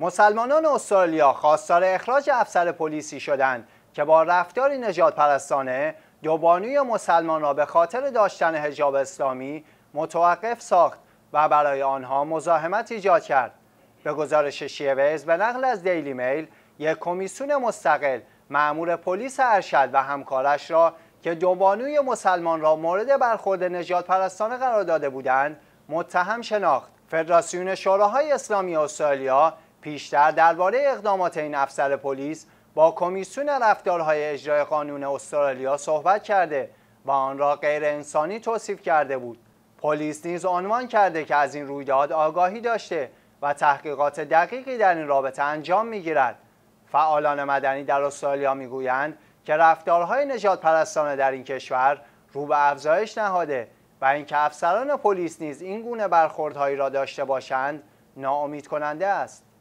مسلمانان استرالیا خواستار اخراج افسر پلیسی شدند که با رفتار نجات پرستانه دوبانوی مسلمان را به خاطر داشتن هجاب اسلامی متوقف ساخت و برای آنها مزاحمت ایجاد کرد. به گزارش شیوز به نقل از دیلی میل یک کمیسیون مستقل معمور پلیس ارشد و همکارش را که دوبانوی مسلمان را مورد برخورد نجات پرستانه قرار داده بودند متهم شناخت. فدراسیون شوراهای اسلامی استرالیا پیشتر درباره اقدامات این افسر پلیس با کمیسیون رفتارهای اجرای قانون استرالیا صحبت کرده و آن را غیر انسانی توصیف کرده بود. پلیس نیز عنوان کرده که از این رویداد آگاهی داشته و تحقیقات دقیقی در این رابطه انجام میگیرد. فعالان مدنی در استرالیا میگویند که رفتارهای نجات پرستانه در این کشور رو به افزایش نهاده و اینکه افسران پلیس نیز این گونه برخوردهایی را داشته باشند ناامید کننده است.